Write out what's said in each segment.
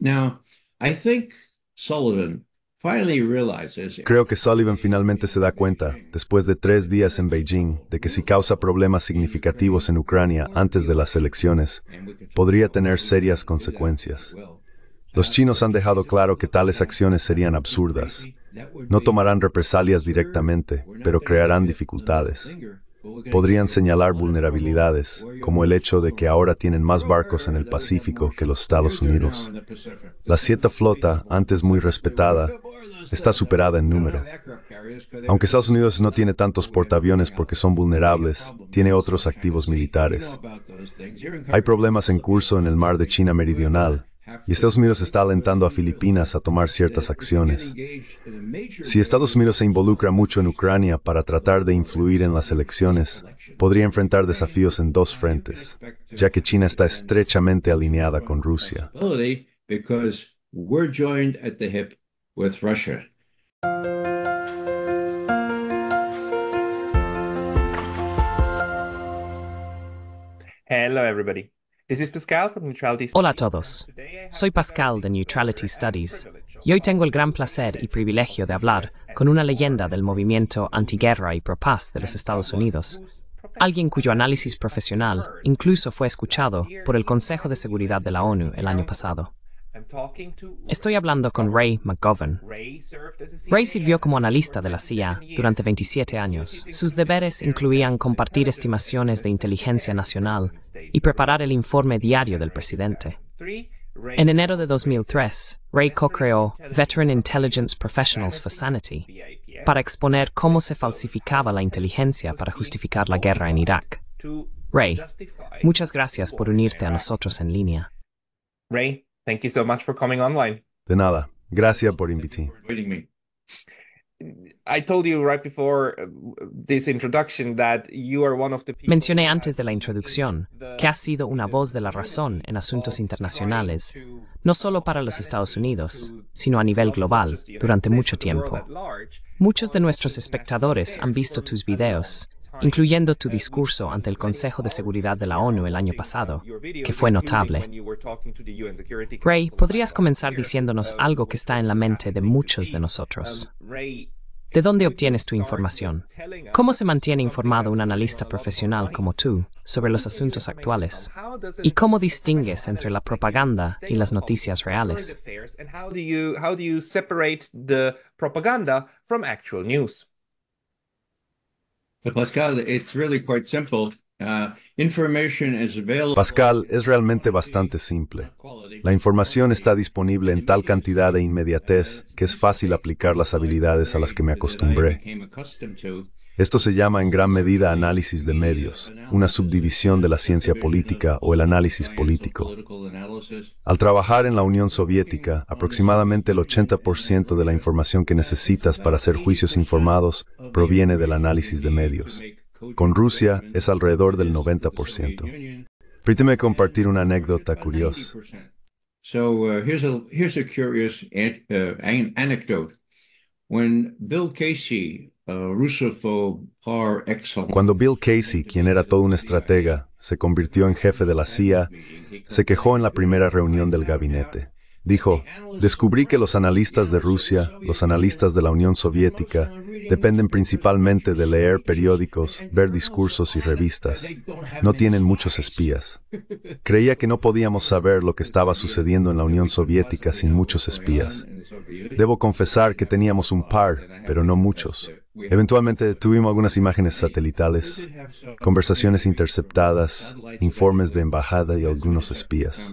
Now, think Sullivan Creo que Sullivan finalmente se da cuenta, después de tres días en Beijing, de que si causa problemas significativos en Ucrania antes de las elecciones, podría tener serias consecuencias. Los chinos han dejado claro que tales acciones serían absurdas. No tomarán represalias directamente, pero crearán dificultades podrían señalar vulnerabilidades, como el hecho de que ahora tienen más barcos en el Pacífico que los Estados Unidos. La siete flota, antes muy respetada, está superada en número. Aunque Estados Unidos no tiene tantos portaaviones porque son vulnerables, tiene otros activos militares. Hay problemas en curso en el mar de China Meridional, y Estados Unidos está alentando a Filipinas a tomar ciertas acciones. Si Estados Unidos se involucra mucho en Ucrania para tratar de influir en las elecciones, podría enfrentar desafíos en dos frentes, ya que China está estrechamente alineada con Rusia. Hello everybody. Hola a todos. Soy Pascal de Neutrality Studies y hoy tengo el gran placer y privilegio de hablar con una leyenda del movimiento antiguerra y propaz de los Estados Unidos, alguien cuyo análisis profesional incluso fue escuchado por el Consejo de Seguridad de la ONU el año pasado. Estoy hablando con Ray McGovern. Ray e sirvió como analista de la CIA e durante 27 años. Sus deberes incluían compartir estimaciones de inteligencia nacional y preparar el informe diario del presidente. En enero de 2003, Ray co-creó Veteran Intelligence Professionals for Sanity para exponer cómo se falsificaba la inteligencia para justificar la guerra en Irak. Ray, muchas gracias por unirte a nosotros en línea. Ray, coming online. De nada. Gracias por invitarme. Mencioné antes de la introducción que has sido una voz de la razón en asuntos internacionales, no solo para los Estados Unidos, sino a nivel global durante mucho tiempo. Muchos de nuestros espectadores han visto tus videos incluyendo tu discurso ante el Consejo de Seguridad de la ONU el año pasado, que fue notable. Ray, ¿podrías comenzar diciéndonos algo que está en la mente de muchos de nosotros? ¿De dónde obtienes tu información? ¿Cómo se mantiene informado un analista profesional como tú sobre los asuntos actuales? ¿Y cómo distingues entre la propaganda y las noticias reales? Uh, Pascal, es realmente bastante simple. La información está disponible en tal cantidad de inmediatez que es fácil aplicar las habilidades a las que me acostumbré. Esto se llama en gran medida análisis de medios, una subdivisión de la ciencia política o el análisis político. Al trabajar en la Unión Soviética, aproximadamente el 80% de la información que necesitas para hacer juicios informados proviene del análisis de medios. Con Rusia es alrededor del 90%. Permíteme compartir una anécdota curiosa. Bill Casey Uh, Cuando Bill Casey, quien era todo un estratega, se convirtió en jefe de la CIA, se quejó en la primera reunión del gabinete. Dijo, descubrí que los analistas de Rusia, los analistas de la Unión Soviética, dependen principalmente de leer periódicos, ver discursos y revistas. No tienen muchos espías. Creía que no podíamos saber lo que estaba sucediendo en la Unión Soviética sin muchos espías. Debo confesar que teníamos un par, pero no muchos. Eventualmente uh, tuvimos algunas imágenes satelitales, conversaciones interceptadas, informes de embajada y algunos espías.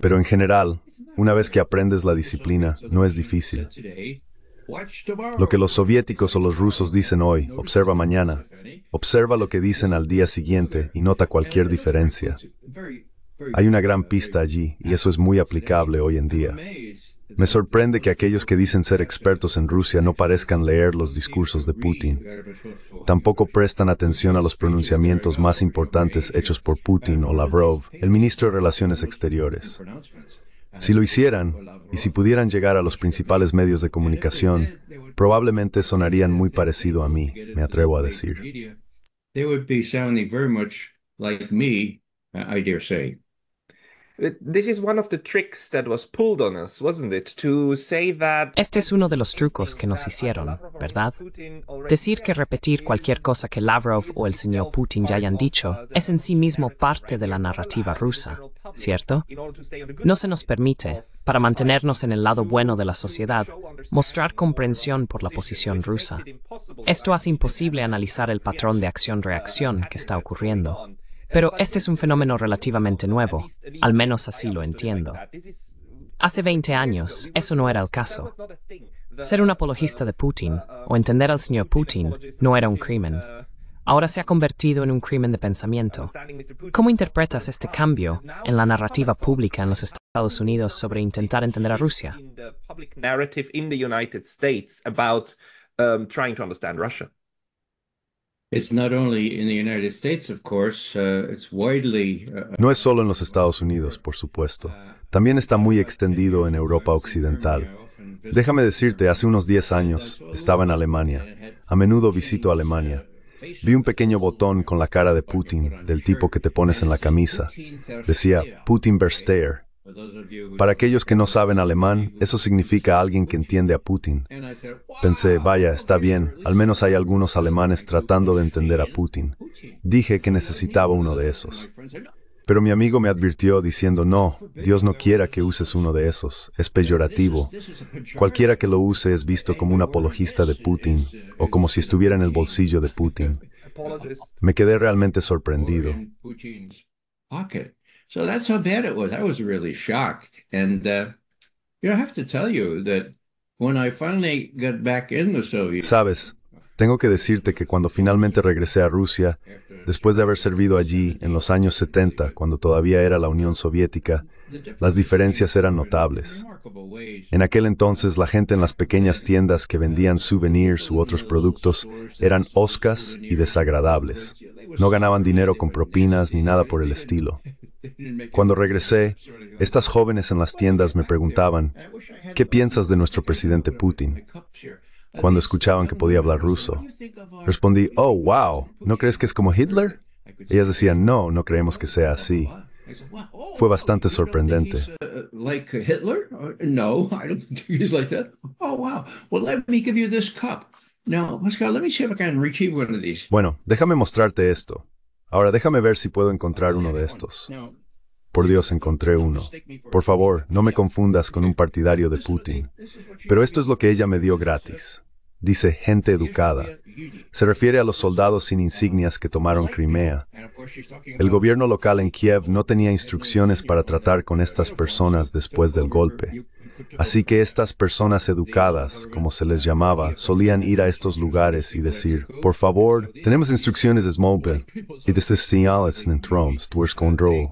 Pero en general, una vez que aprendes la disciplina, no es difícil. Lo que los soviéticos o los rusos dicen hoy, observa mañana. Observa lo que dicen al día siguiente y nota cualquier diferencia. Hay una gran pista allí y eso es muy aplicable hoy en día. Me sorprende que aquellos que dicen ser expertos en Rusia no parezcan leer los discursos de Putin. Tampoco prestan atención a los pronunciamientos más importantes hechos por Putin o Lavrov, el ministro de Relaciones Exteriores. Si lo hicieran, y si pudieran llegar a los principales medios de comunicación, probablemente sonarían muy parecido a mí, me atrevo a decir. Este es uno de los trucos que nos hicieron, ¿verdad? Decir que repetir cualquier cosa que Lavrov o el señor Putin ya hayan dicho es en sí mismo parte de la narrativa rusa, ¿cierto? No se nos permite, para mantenernos en el lado bueno de la sociedad, mostrar comprensión por la posición rusa. Esto hace imposible analizar el patrón de acción-reacción que está ocurriendo. Pero este es un fenómeno relativamente nuevo, al menos así lo entiendo. Hace 20 años, eso no era el caso. Ser un apologista de Putin o entender al señor Putin no era un crimen. Ahora se ha convertido en un crimen de pensamiento. ¿Cómo interpretas este cambio en la narrativa pública en los Estados Unidos sobre intentar entender a Rusia? No es solo en los Estados Unidos, por supuesto. También está muy extendido en Europa Occidental. Déjame decirte, hace unos 10 años estaba en Alemania. A menudo visito Alemania. Vi un pequeño botón con la cara de Putin, del tipo que te pones en la camisa. Decía Putin Versteer. Para aquellos que no saben alemán, eso significa alguien que entiende a Putin. Pensé, vaya, está bien, al menos hay algunos alemanes tratando de entender a Putin. Dije que necesitaba uno de esos. Pero mi amigo me advirtió diciendo, no, Dios no quiera que uses uno de esos, es peyorativo. Cualquiera que lo use es visto como un apologista de Putin uh, o como si estuviera en el bolsillo de Putin. Me quedé realmente sorprendido. So that's how bad it was. I was really shocked. And Sabes, tengo que decirte que cuando finalmente regresé a Rusia, después de haber servido allí en los años 70, cuando todavía era la Unión Soviética, las diferencias eran notables. En aquel entonces la gente en las pequeñas tiendas que vendían souvenirs u otros productos eran oscas y desagradables. No ganaban dinero con propinas ni nada por el estilo. Cuando regresé, estas jóvenes en las tiendas me preguntaban, ¿qué piensas de nuestro presidente Putin? Cuando escuchaban que podía hablar ruso, respondí, oh, wow, ¿no crees que es como Hitler? Ellas decían, no, no creemos que sea así. Fue bastante sorprendente. Bueno, déjame mostrarte esto. Ahora déjame ver si puedo encontrar uno de estos. Por Dios, encontré uno. Por favor, no me confundas con un partidario de Putin. Pero esto es lo que ella me dio gratis. Dice gente educada. Se refiere a los soldados sin insignias que tomaron Crimea. El gobierno local en Kiev no tenía instrucciones para tratar con estas personas después del golpe. Así que estas personas educadas, como se les llamaba, solían ir a estos lugares y decir, por favor, tenemos instrucciones de smoke. y de señales en Troms, tuers control.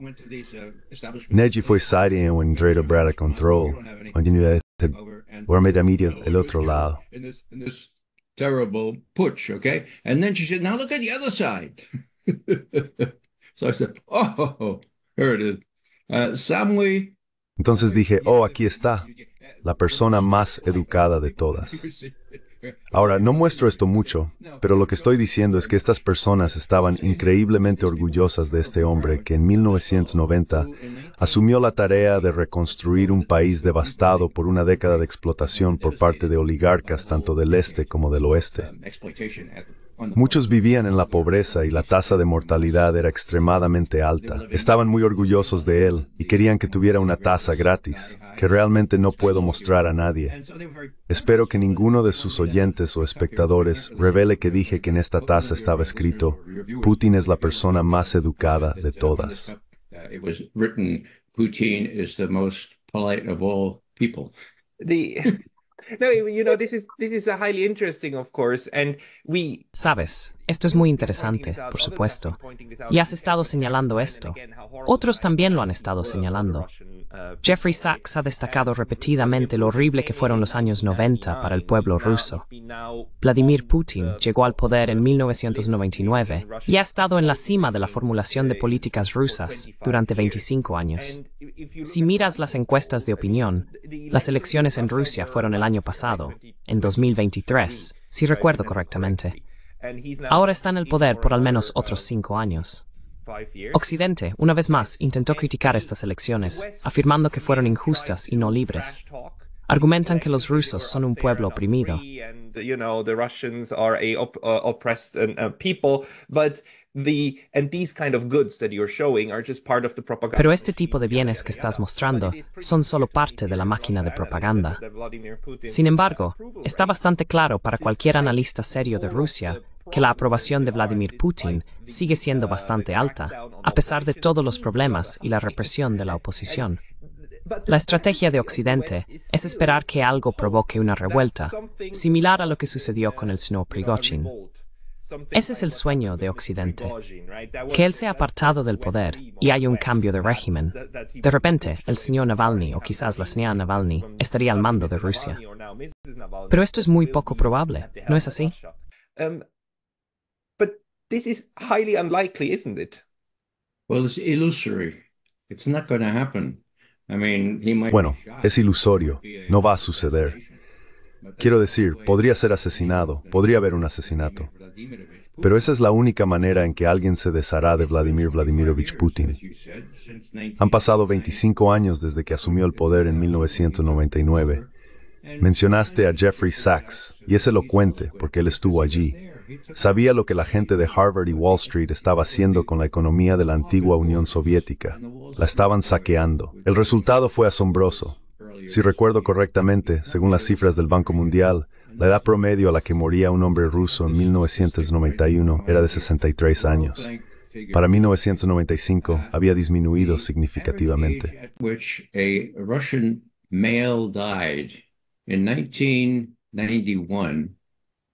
Neji fue a o Andreira Brada Control, onde a el otro lado. terrible putsch, okay? And then she said, now look at the other side. so I said, oh, here it is. Uh, entonces dije, oh, aquí está, la persona más educada de todas. Ahora, no muestro esto mucho, pero lo que estoy diciendo es que estas personas estaban increíblemente orgullosas de este hombre que en 1990 asumió la tarea de reconstruir un país devastado por una década de explotación por parte de oligarcas tanto del este como del oeste. Muchos vivían en la pobreza y la tasa de mortalidad era extremadamente alta. Estaban muy orgullosos de él y querían que tuviera una tasa gratis, que realmente no puedo mostrar a nadie. Espero que ninguno de sus oyentes o espectadores revele que dije que en esta tasa estaba escrito, Putin es la persona más educada de todas. No, you know, this is highly interesting, of course, and we. Sabes, esto es muy interesante, por supuesto. Y has estado señalando esto. Otros también lo han estado señalando. Jeffrey Sachs ha destacado repetidamente lo horrible que fueron los años 90 para el pueblo ruso. Vladimir Putin llegó al poder en 1999 y ha estado en la cima de la formulación de políticas rusas durante 25 años. Si miras las encuestas de opinión, las elecciones en Rusia fueron el año pasado, en 2023, si recuerdo correctamente. Ahora está en el poder por al menos otros cinco años. Occidente, una vez más, intentó criticar estas elecciones, afirmando que fueron injustas y no libres. Argumentan que los rusos son un pueblo oprimido. Pero este tipo de bienes que estás mostrando son solo parte de la máquina de propaganda. Sin embargo, está bastante claro para cualquier analista serio de Rusia que la aprobación de Vladimir Putin sigue siendo bastante alta, a pesar de todos los problemas y la represión de la oposición. La estrategia de Occidente es esperar que algo provoque una revuelta, similar a lo que sucedió con el señor Prigozhin. Ese es el sueño de Occidente, que él sea apartado del poder y haya un cambio de régimen. De repente, el señor Navalny o quizás la señora Navalny estaría al mando de Rusia. Pero esto es muy poco probable, ¿no es así? Um, bueno, es ilusorio, no va a suceder. Quiero decir, podría ser asesinado, podría haber un asesinato. Pero esa es la única manera en que alguien se deshará de Vladimir Vladimirovich Putin. Han pasado 25 años desde que asumió el poder en 1999. Mencionaste a Jeffrey Sachs, y es elocuente porque él estuvo allí. Sabía lo que la gente de Harvard y Wall Street estaba haciendo con la economía de la antigua Unión Soviética. La estaban saqueando. El resultado fue asombroso. Si recuerdo correctamente, según las cifras del Banco Mundial, la edad promedio a la que moría un hombre ruso en 1991 era de 63 años. Para 1995 había disminuido significativamente. en 1991,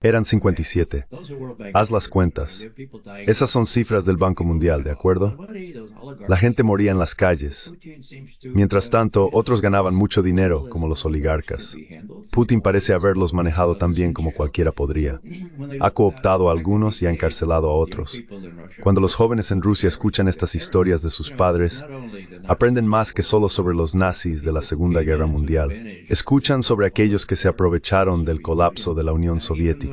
Eran 57. Haz las cuentas. Esas son cifras del Banco Mundial, ¿de acuerdo? La gente moría en las calles. Mientras tanto, otros ganaban mucho dinero, como los oligarcas. Putin parece haberlos manejado tan bien como cualquiera podría. Ha cooptado a algunos y ha encarcelado a otros. Cuando los jóvenes en Rusia escuchan estas historias de sus padres, aprenden más que solo sobre los nazis de la Segunda Guerra Mundial. Escuchan sobre aquellos que se aprovecharon del colapso de la Unión Soviética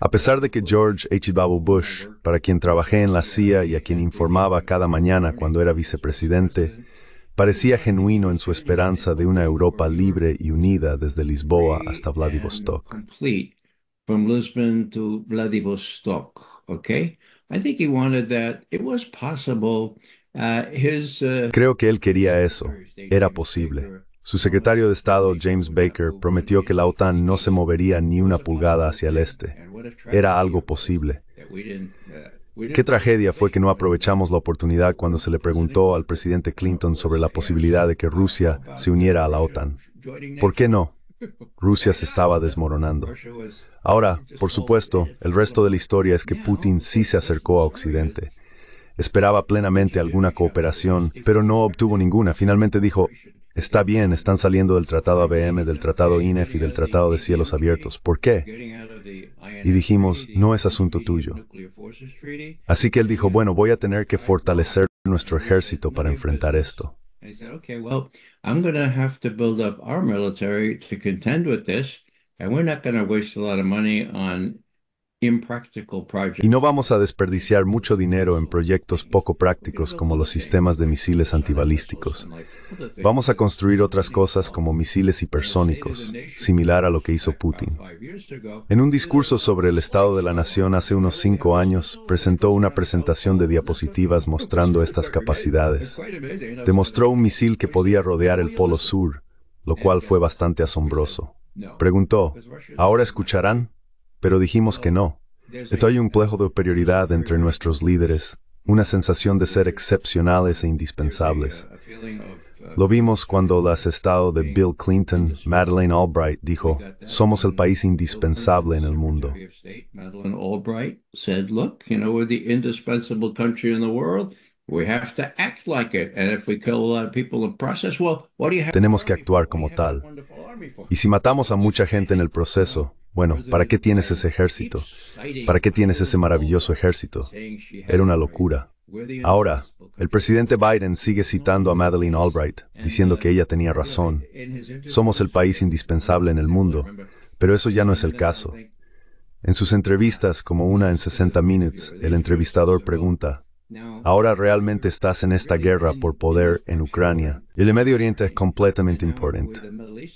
a pesar de que George H. W. Bush, para quien trabajé en la CIA y a quien informaba cada mañana cuando era vicepresidente, parecía genuino en su esperanza de una Europa libre y unida desde Lisboa hasta Vladivostok. Creo que él quería eso. Era posible. Su secretario de Estado, James Baker, prometió que la OTAN no se movería ni una pulgada hacia el este. Era algo posible. Qué tragedia fue que no aprovechamos la oportunidad cuando se le preguntó al presidente Clinton sobre la posibilidad de que Rusia se uniera a la OTAN. ¿Por qué no? Rusia se estaba desmoronando. Ahora, por supuesto, el resto de la historia es que Putin sí se acercó a Occidente. Esperaba plenamente alguna cooperación, pero no obtuvo ninguna. Finalmente dijo, Está bien, están saliendo del Tratado ABM, del Tratado INEF y del Tratado de Cielos Abiertos. ¿Por qué? Y dijimos, no es asunto tuyo. Así que él dijo, bueno, voy a tener que fortalecer nuestro ejército para enfrentar esto. And y no vamos a desperdiciar mucho dinero en proyectos poco prácticos como los sistemas de misiles antibalísticos. Vamos a construir otras cosas como misiles hipersónicos, similar a lo que hizo Putin. En un discurso sobre el Estado de la Nación hace unos cinco años, presentó una presentación de diapositivas mostrando estas capacidades. Demostró un misil que podía rodear el Polo Sur, lo cual fue bastante asombroso. Preguntó, ¿ahora escucharán? pero dijimos que no. Esto hay un plejo de superioridad entre nuestros líderes, una sensación de ser excepcionales e indispensables. Lo vimos cuando el asestado de Bill Clinton, Madeleine Albright, dijo, somos el país indispensable en el mundo. Tenemos que actuar como tal. Y si matamos a mucha gente en el proceso, bueno, ¿para qué tienes ese ejército? ¿Para qué tienes ese maravilloso ejército? Era una locura. Ahora, el presidente Biden sigue citando a Madeleine Albright, uh, diciendo que ella tenía razón. Somos el país indispensable en el mundo, pero eso ya no es el caso. En sus entrevistas, como una en 60 Minutes, el entrevistador pregunta, Ahora realmente estás en esta guerra por poder en Ucrania. Y el Medio Oriente es completamente importante.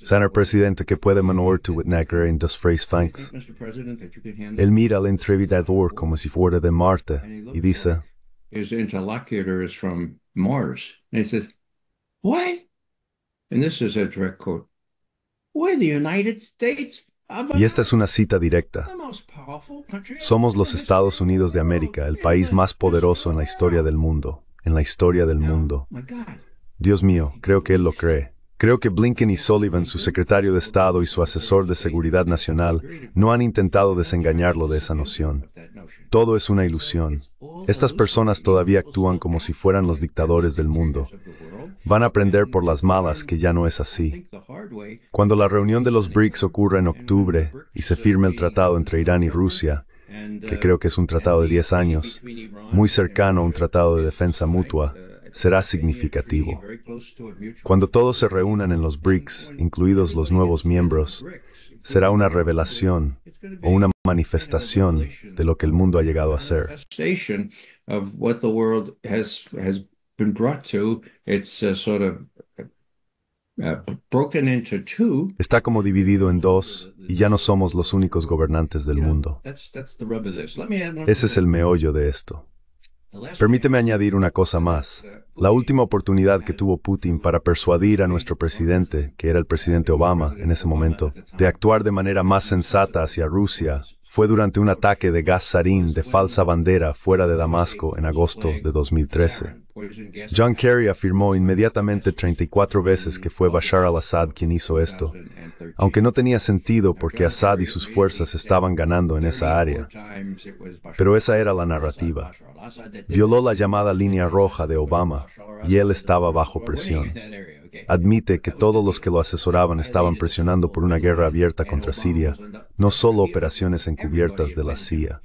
Señor presidente, que puede manejar tu Whitnaker en dos frases thanks. Él mira al entrevistador como si fuera de Marte y dice... His interlocutor is from Mars. And he says, What? And this is a direct quote. Why the United States y esta es una cita directa. Somos los Estados Unidos de América, el país más poderoso en la historia del mundo, en la historia del mundo. Dios mío, creo que Él lo cree. Creo que Blinken y Sullivan, su secretario de Estado y su asesor de Seguridad Nacional, no han intentado desengañarlo de esa noción. Todo es una ilusión. Estas personas todavía actúan como si fueran los dictadores del mundo. Van a aprender por las malas que ya no es así. Cuando la reunión de los BRICS ocurra en octubre y se firme el tratado entre Irán y Rusia, que creo que es un tratado de 10 años, muy cercano a un tratado de defensa mutua, será significativo. Cuando todos se reúnan en los BRICS, incluidos los nuevos miembros, será una revelación o una manifestación de lo que el mundo ha llegado a ser. Uh, uh, Está como dividido en dos y ya no somos los únicos gobernantes del mundo. Ese es el meollo de esto. Permíteme añadir una cosa más. La última oportunidad que tuvo Putin para persuadir a nuestro presidente, que era el presidente Obama en ese momento, de actuar de manera más sensata hacia Rusia, fue durante un ataque de gas sarín de falsa bandera fuera de Damasco en agosto de 2013. John Kerry afirmó inmediatamente 34 veces que fue Bashar al-Assad quien hizo esto, aunque no tenía sentido porque Assad y sus fuerzas estaban ganando en esa área. Pero esa era la narrativa. Violó la llamada línea roja de Obama y él estaba bajo presión admite que todos los que lo asesoraban estaban presionando por una guerra abierta contra Siria, no solo operaciones encubiertas de la CIA.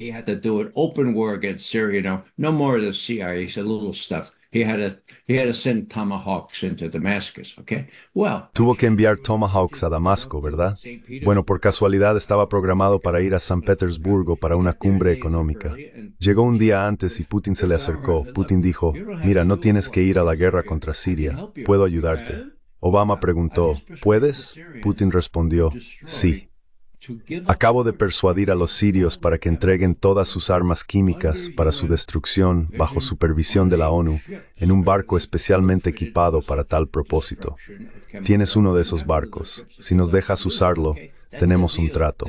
Tuvo que enviar tomahawks a Damasco, ¿verdad? Bueno, por casualidad estaba programado para ir a San Petersburgo para una cumbre económica. Llegó un día antes y Putin se le acercó. Putin dijo, mira, no tienes que ir a la guerra contra Siria, puedo ayudarte. Obama preguntó, ¿puedes? Putin respondió, sí. Acabo de persuadir a los sirios para que entreguen todas sus armas químicas para su destrucción bajo supervisión de la ONU en un barco especialmente equipado para tal propósito. Tienes uno de esos barcos. Si nos dejas usarlo, tenemos un trato.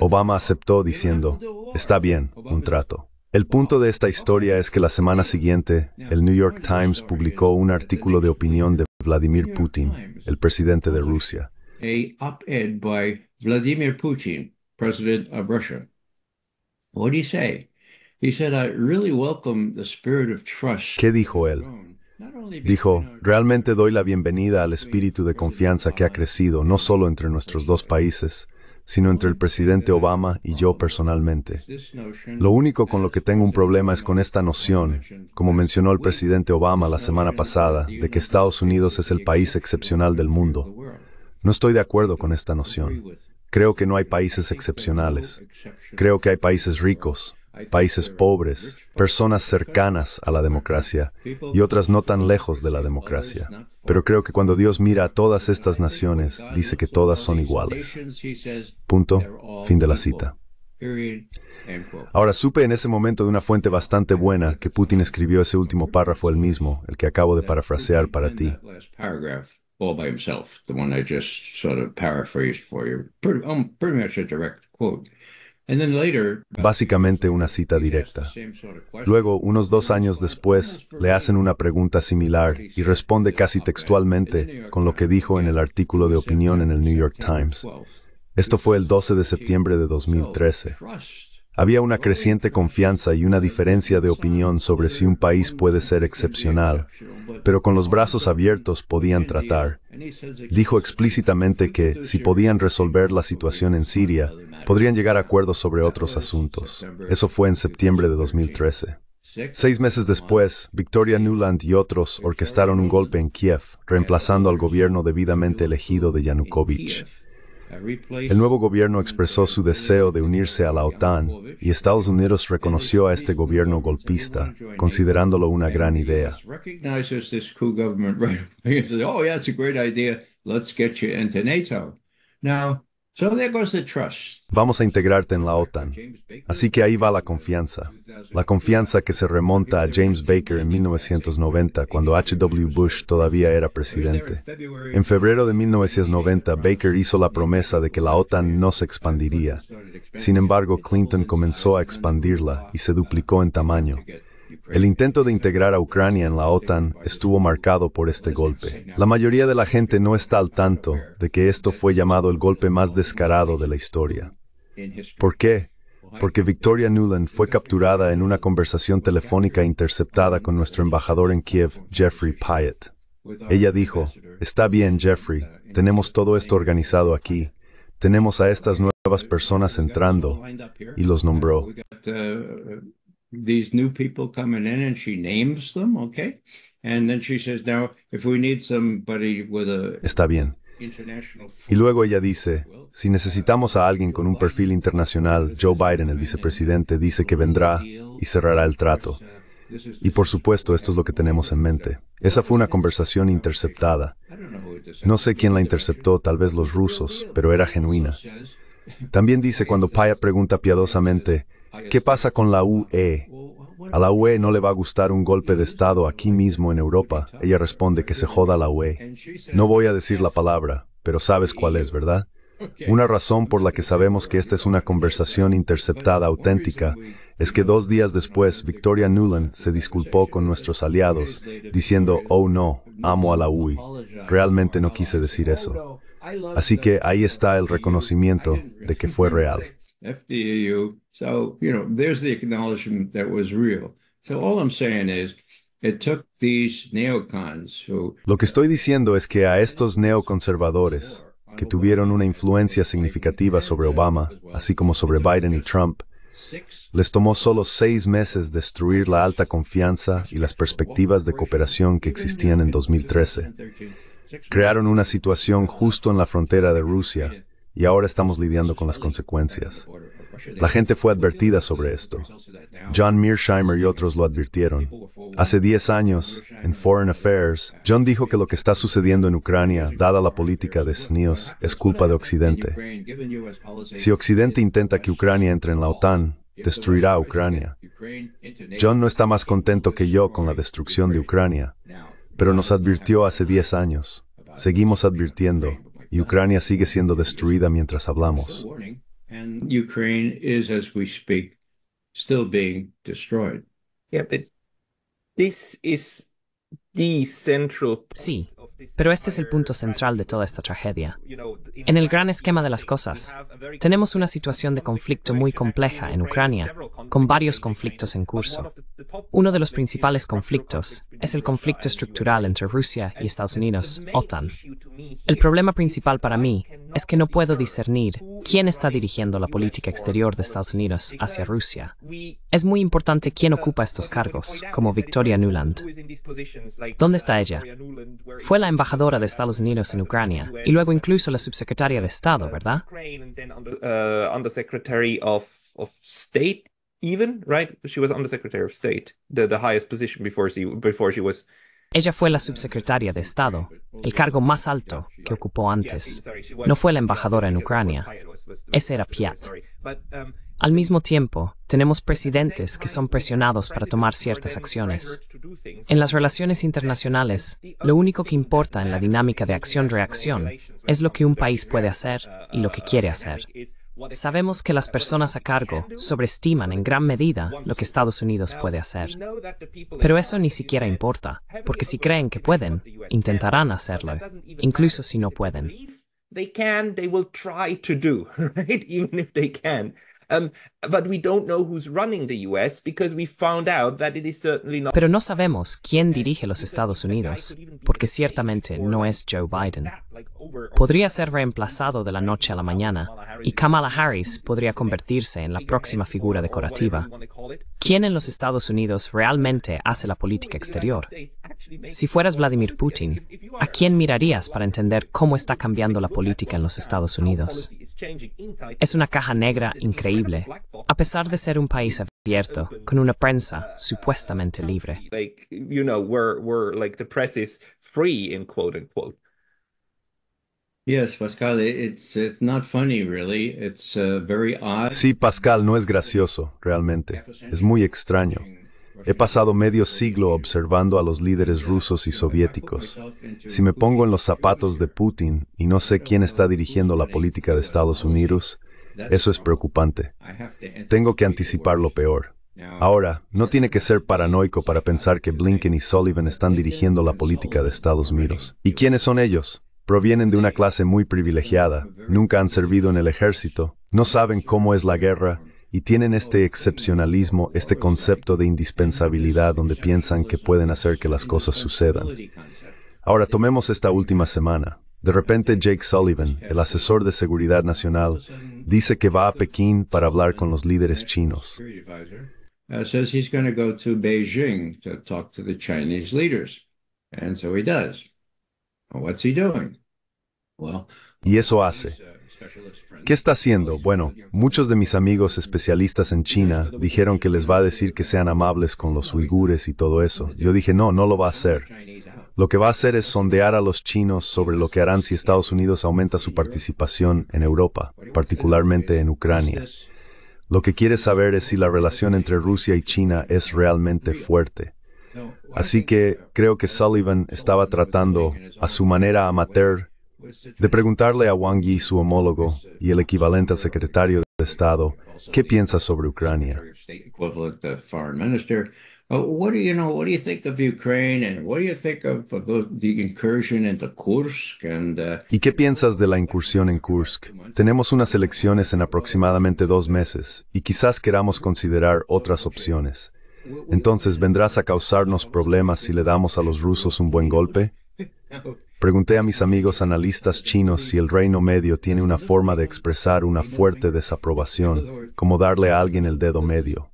Obama aceptó diciendo, está bien, un trato. El punto de esta historia es que la semana siguiente, el New York Times publicó un artículo de opinión de Vladimir Putin, el presidente de Rusia. Vladimir Putin, presidente de Rusia. ¿Qué dijo él? Dijo, realmente doy la bienvenida al espíritu de confianza que ha crecido no solo entre nuestros dos países, sino entre el presidente Obama y yo personalmente. Lo único con lo que tengo un problema es con esta noción, como mencionó el presidente Obama la semana pasada, de que Estados Unidos es el país excepcional del mundo. No estoy de acuerdo con esta noción. Creo que no hay países excepcionales. Creo que hay países ricos, países pobres, personas cercanas a la democracia y otras no tan lejos de la democracia. Pero creo que cuando Dios mira a todas estas naciones, dice que todas son iguales. Punto. Fin de la cita. Ahora, supe en ese momento de una fuente bastante buena que Putin escribió ese último párrafo el mismo, el que acabo de parafrasear para ti. Básicamente una cita directa. Luego, unos dos años después, le hacen una pregunta similar y responde casi textualmente con lo que dijo en el artículo de opinión en el New York Times. Esto fue el 12 de septiembre de 2013. Había una creciente confianza y una diferencia de opinión sobre si un país puede ser excepcional, pero con los brazos abiertos podían tratar. Dijo explícitamente que, si podían resolver la situación en Siria, podrían llegar a acuerdos sobre otros asuntos. Eso fue en septiembre de 2013. Seis meses después, Victoria Nuland y otros orquestaron un golpe en Kiev, reemplazando al gobierno debidamente elegido de Yanukovych. El nuevo gobierno expresó su deseo de unirse a la OTAN y Estados Unidos reconoció a este gobierno golpista, considerándolo una gran idea. Vamos a integrarte en la OTAN. Así que ahí va la confianza. La confianza que se remonta a James Baker en 1990, cuando H.W. Bush todavía era presidente. En febrero de 1990, Baker hizo la promesa de que la OTAN no se expandiría. Sin embargo, Clinton comenzó a expandirla y se duplicó en tamaño. El intento de integrar a Ucrania en la OTAN estuvo marcado por este golpe. La mayoría de la gente no está al tanto de que esto fue llamado el golpe más descarado de la historia. ¿Por qué? Porque Victoria Nuland fue capturada en una conversación telefónica interceptada con nuestro embajador en Kiev, Jeffrey Pyatt. Ella dijo, está bien Jeffrey, tenemos todo esto organizado aquí, tenemos a estas nuevas personas entrando, y los nombró these new people coming in and she names Está bien. Y luego ella dice, si necesitamos a uh, alguien con un perfil internacional, Joe Biden, el vicepresidente, dice que vendrá y cerrará el trato. Uh, y por supuesto, esto es lo que tenemos en uh, mente. Esa fue una conversación interceptada. No sé quién la interceptó, tal vez los rusos, pero era genuina. También dice cuando Paya pregunta piadosamente, ¿Qué pasa con la UE? A la UE no le va a gustar un golpe de Estado aquí mismo en Europa. Ella responde que se joda la UE. No voy a decir la palabra, pero sabes cuál es, ¿verdad? Una razón por la que sabemos que esta es una conversación interceptada auténtica es que dos días después Victoria Nuland se disculpó con nuestros aliados, diciendo, oh no, amo a la UE. Realmente no quise decir eso. Así que ahí está el reconocimiento de que fue real. So, all I'm saying is, It took these neocons who... Lo que estoy diciendo es que a estos neoconservadores, que tuvieron una influencia significativa sobre Obama, así como sobre Biden y Trump, les tomó solo seis meses destruir la alta confianza y las perspectivas de cooperación que existían en 2013. Crearon una situación justo en la frontera de Rusia y ahora estamos lidiando con las consecuencias. La gente fue advertida sobre esto. John Mearsheimer y otros lo advirtieron. Hace 10 años, en Foreign Affairs, John dijo que lo que está sucediendo en Ucrania, dada la política de SNIOS, es culpa de Occidente. Si Occidente intenta que Ucrania entre en la OTAN, destruirá a Ucrania. John no está más contento que yo con la destrucción de Ucrania, pero nos advirtió hace 10 años. Seguimos advirtiendo, y Ucrania sigue siendo destruida mientras hablamos sí, pero este es el punto central de toda esta tragedia. En el gran esquema de las cosas, tenemos una situación de conflicto muy compleja en Ucrania, con varios conflictos en curso. Uno de los principales conflictos es el conflicto estructural entre Rusia y Estados Unidos, OTAN. El problema principal para mí es que no puedo discernir quién está dirigiendo la política exterior de Estados Unidos hacia Rusia. Es muy importante quién ocupa estos cargos, como Victoria Nuland. ¿Dónde está ella? Fue la embajadora de Estados Unidos en Ucrania y luego incluso la subsecretaria de Estado, ¿verdad? ella fue la subsecretaria de Estado, el cargo más alto que ocupó antes. No fue la embajadora en Ucrania. Ese era Piat. Um, Al mismo tiempo, tenemos presidentes que son presionados para tomar ciertas acciones. En las relaciones internacionales, lo único que importa en la dinámica de acción-reacción es lo que un país puede hacer y lo que quiere hacer. Sabemos que las personas a cargo sobreestiman en gran medida lo que Estados Unidos puede hacer. Pero eso ni siquiera importa, porque si creen que pueden, intentarán hacerlo, incluso si no pueden. Pero no sabemos quién dirige los Estados Unidos, porque ciertamente no es Joe Biden. Podría ser reemplazado de la noche a la oh, mañana y Kamala Harris podría convertirse en la próxima figura decorativa. ¿Quién en los Estados Unidos realmente hace la política exterior? Si fueras Vladimir Putin, ¿a quién mirarías para entender cómo está cambiando la política en los Estados Unidos? Es una caja negra increíble, a pesar de ser un país abierto, con una prensa uh, supuestamente libre. Sí, Pascal, no es gracioso, realmente. Es muy extraño. He pasado medio siglo observando a los líderes rusos y soviéticos. Si me pongo en los zapatos de Putin y no sé quién está dirigiendo la política de Estados Unidos, eso es preocupante. Tengo que anticipar lo peor. Ahora, no tiene que ser paranoico para pensar que Blinken y Sullivan están dirigiendo la política de Estados Unidos. ¿Y quiénes son ellos? Provienen de una clase muy privilegiada, nunca han servido en el ejército, no saben cómo es la guerra y tienen este excepcionalismo, este concepto de indispensabilidad donde piensan que pueden hacer que las cosas sucedan. Ahora tomemos esta última semana. De repente Jake Sullivan, el asesor de seguridad nacional, dice que va a Pekín para hablar con los líderes chinos. y eso hace. ¿Qué está haciendo? Bueno, muchos de mis amigos especialistas en China dijeron que les va a decir que sean amables con los uigures y todo eso. Yo dije, no, no lo va a hacer. Lo que va a hacer es sondear a los chinos sobre lo que harán si Estados Unidos aumenta su participación en Europa, particularmente en Ucrania. Lo que quiere saber es si la relación entre Rusia y China es realmente fuerte. Así que creo que Sullivan estaba tratando, a su manera amateur, de preguntarle a Wang Yi, su homólogo y el equivalente al secretario de Estado, qué piensas sobre Ucrania. ¿Y qué piensas de la incursión en Kursk? Tenemos unas elecciones en aproximadamente dos meses y quizás queramos considerar otras opciones. Entonces, ¿vendrás a causarnos problemas si le damos a los rusos un buen golpe? Pregunté a mis amigos analistas chinos si el Reino Medio tiene una forma de expresar una fuerte desaprobación, como darle a alguien el dedo medio.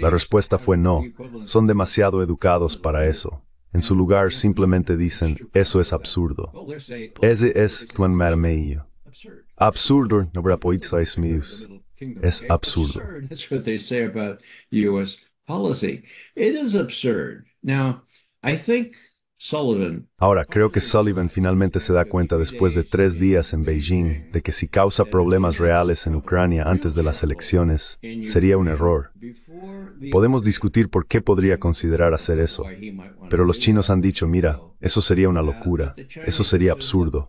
La respuesta fue no, son demasiado educados para eso. En su lugar simplemente dicen, eso es absurdo. Ese es medio. Absurdo, Es absurdo. It is absurd. Now, I Ahora, creo que Sullivan finalmente se da cuenta después de tres días en Beijing de que si causa problemas reales en Ucrania antes de las elecciones, sería un error. Podemos discutir por qué podría considerar hacer eso, pero los chinos han dicho, mira, eso sería una locura, eso sería absurdo.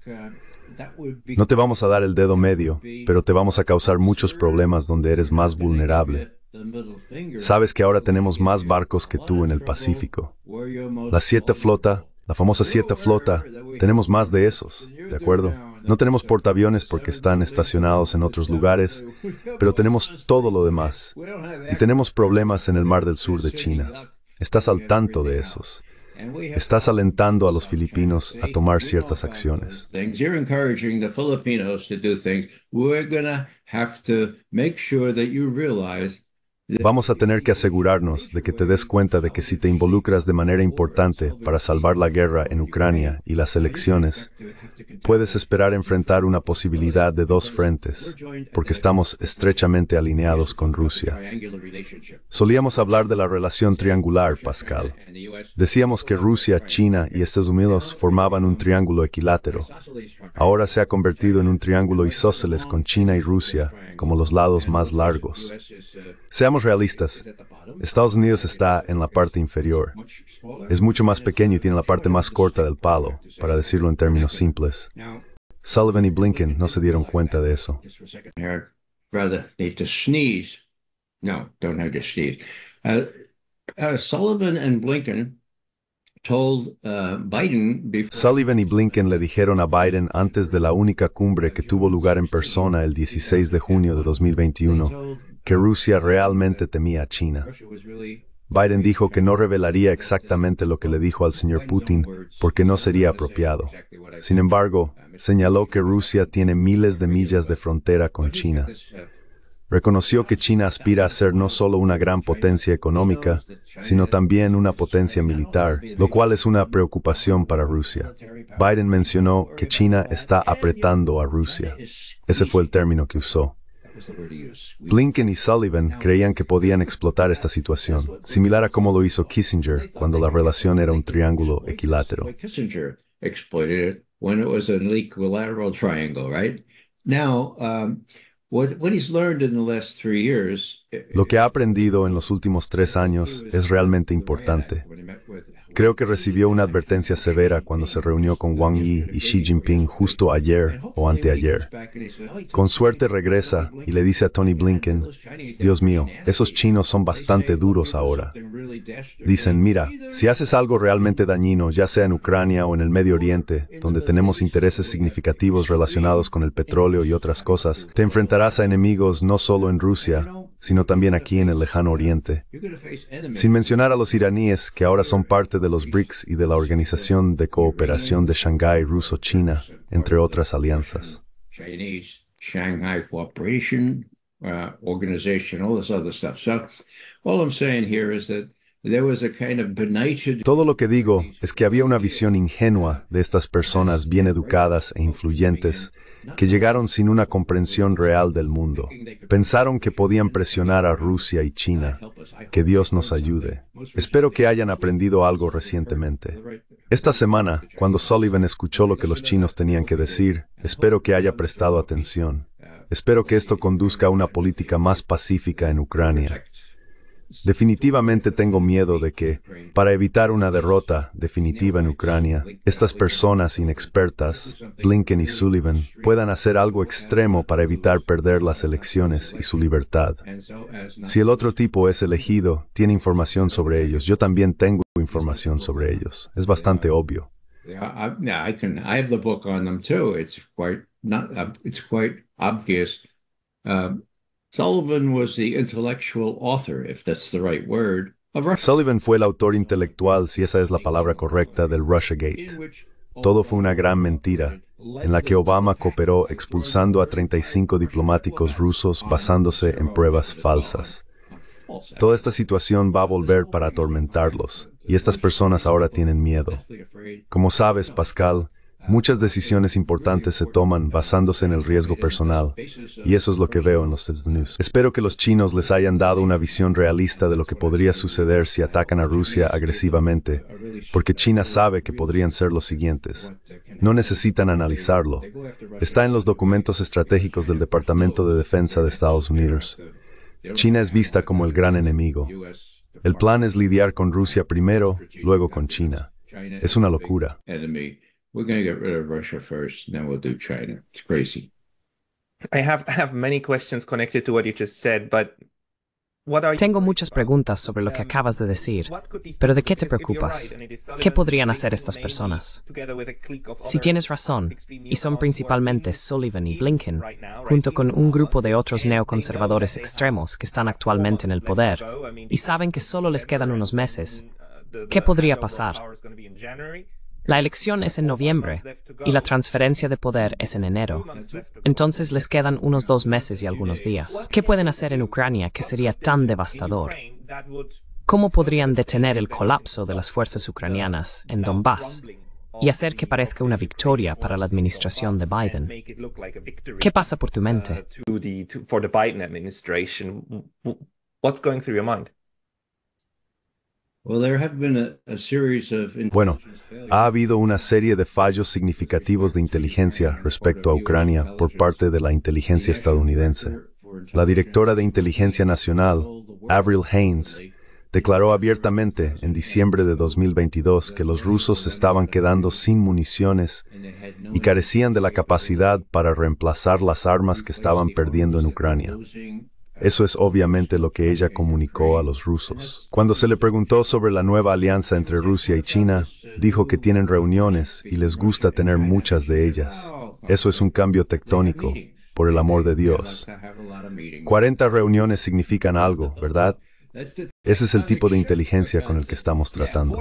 No te vamos a dar el dedo medio, pero te vamos a causar muchos problemas donde eres más vulnerable. Sabes que ahora tenemos más barcos que tú en el Pacífico. La Siete Flota, la famosa Siete Flota, tenemos más de esos, ¿de acuerdo? No tenemos portaaviones porque están estacionados en otros lugares, pero tenemos todo lo demás. Y tenemos problemas en el Mar del Sur de China. Estás al tanto de esos. Estás alentando a los filipinos a tomar ciertas acciones. Vamos a tener que asegurarnos de que te des cuenta de que si te involucras de manera importante para salvar la guerra en Ucrania y las elecciones, puedes esperar enfrentar una posibilidad de dos frentes, porque estamos estrechamente alineados con Rusia. Solíamos hablar de la relación triangular, Pascal. Decíamos que Rusia, China y Estados Unidos formaban un triángulo equilátero. Ahora se ha convertido en un triángulo isósceles con China y Rusia como los lados más largos. Seamos realistas, Estados Unidos está en la parte inferior. Es mucho más pequeño y tiene la parte más corta del palo, para decirlo en términos simples. Sullivan y Blinken no se dieron cuenta de eso. Sullivan Blinken Uh, Sullivan y Blinken le dijeron a Biden antes de la única cumbre que tuvo lugar en persona el 16 de junio de 2021 que Rusia realmente temía a China. Biden dijo que no revelaría exactamente lo que le dijo al señor Putin porque no sería apropiado. Sin embargo, uh, señaló que Rusia tiene miles de millas de frontera con China uh, reconoció que China aspira a ser no solo una gran potencia económica, sino también una potencia militar, lo cual es una preocupación para Rusia. Biden mencionó que China está apretando a Rusia. Ese fue el término que usó. Blinken y Sullivan creían que podían explotar esta situación, similar a como lo hizo Kissinger cuando la relación era un triángulo equilátero. Lo que ha aprendido en los últimos tres años es realmente importante. Creo que recibió una advertencia severa cuando se reunió con Wang Yi y Xi Jinping justo ayer o anteayer. Con suerte regresa y le dice a Tony Blinken, Dios mío, esos chinos son bastante duros ahora. Dicen, mira, si haces algo realmente dañino, ya sea en Ucrania o en el Medio Oriente, donde tenemos intereses significativos relacionados con el petróleo y otras cosas, te enfrentarás a enemigos no solo en Rusia, sino también aquí en el lejano oriente. Sin mencionar a los iraníes que ahora son parte de los BRICS y de la Organización de Cooperación de Shanghái Ruso-China, entre otras alianzas. Todo lo que digo es que había una visión ingenua de estas personas bien educadas e influyentes que llegaron sin una comprensión real del mundo. Pensaron que podían presionar a Rusia y China. Que Dios nos ayude. Espero que hayan aprendido algo recientemente. Esta semana, cuando Sullivan escuchó lo que los chinos tenían que decir, espero que haya prestado atención. Espero que esto conduzca a una política más pacífica en Ucrania. Definitivamente tengo miedo de que, para evitar una derrota definitiva en Ucrania, estas personas inexpertas, Blinken y Sullivan, puedan hacer algo extremo para evitar perder las elecciones y su libertad. Si el otro tipo es elegido, tiene información sobre ellos. Yo también tengo información sobre ellos. Es bastante obvio. Sullivan right fue el autor intelectual, si esa es la palabra correcta, del Russiagate. Todo fue una gran mentira, en la que Obama cooperó expulsando a 35 diplomáticos rusos basándose en pruebas falsas. Toda esta situación va a volver para atormentarlos, y estas personas ahora tienen miedo. Como sabes, Pascal, Muchas decisiones importantes se toman basándose en el riesgo personal, y eso es lo que veo en los news. Espero que los chinos les hayan dado una visión realista de lo que podría suceder si atacan a Rusia agresivamente, porque China sabe que podrían ser los siguientes. No necesitan analizarlo. Está en los documentos estratégicos del Departamento de Defensa de Estados Unidos. China es vista como el gran enemigo. El plan es lidiar con Rusia primero, luego con China. Es una locura we're going to get rid of Russia first, then we'll do China. It's crazy. Tengo muchas preguntas sobre lo que acabas de decir, pero ¿de qué te preocupas? ¿Qué podrían hacer estas personas? Si tienes razón, y son principalmente Sullivan y Blinken, junto con un grupo de otros neoconservadores extremos que están actualmente en el poder, y saben que solo les quedan unos meses, uh, ¿qué podría pasar? La elección es en noviembre y la transferencia de poder es en enero. Entonces les quedan unos dos meses y algunos días. ¿Qué pueden hacer en Ucrania que sería tan devastador? ¿Cómo podrían detener el colapso de las fuerzas ucranianas en Donbass y hacer que parezca una victoria para la administración de Biden. ¿Qué pasa por tu mente? Bueno, ha habido una serie de fallos significativos de inteligencia respecto a Ucrania por parte de la inteligencia estadounidense. La directora de Inteligencia Nacional, Avril Haines, declaró abiertamente en diciembre de 2022 que los rusos estaban quedando sin municiones y carecían de la capacidad para reemplazar las armas que estaban perdiendo en Ucrania. Eso es obviamente lo que ella comunicó a los rusos. Cuando se le preguntó sobre la nueva alianza entre Rusia y China, dijo que tienen reuniones y les gusta tener muchas de ellas. Eso es un cambio tectónico, por el amor de Dios. 40 reuniones significan algo, ¿verdad? Ese es el tipo de inteligencia con el que estamos tratando.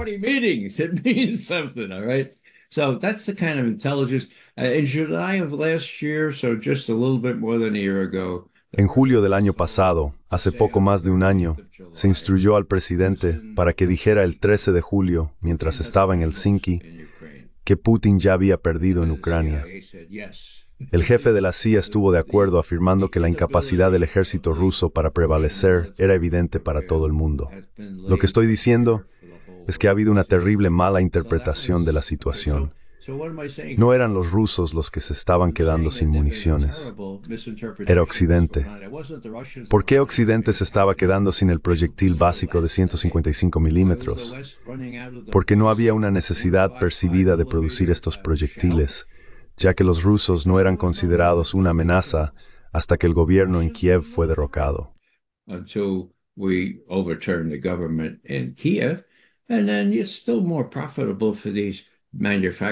So that's the kind of intelligence. Uh, in July last year, so just a little bit more than a year ago, en julio del año pasado, hace poco más de un año, se instruyó al presidente para que dijera el 13 de julio, mientras estaba en Helsinki, que Putin ya había perdido en Ucrania. El jefe de la CIA estuvo de acuerdo afirmando que la incapacidad del ejército ruso para prevalecer era evidente para todo el mundo. Lo que estoy diciendo es que ha habido una terrible mala interpretación de la situación. No eran los rusos los que se estaban quedando sin municiones. Era Occidente. ¿Por qué Occidente se estaba quedando sin el proyectil básico de 155 milímetros? Porque no había una necesidad percibida de producir estos proyectiles, ya que los rusos no eran considerados una amenaza hasta que el gobierno en Kiev fue derrocado. Kiev,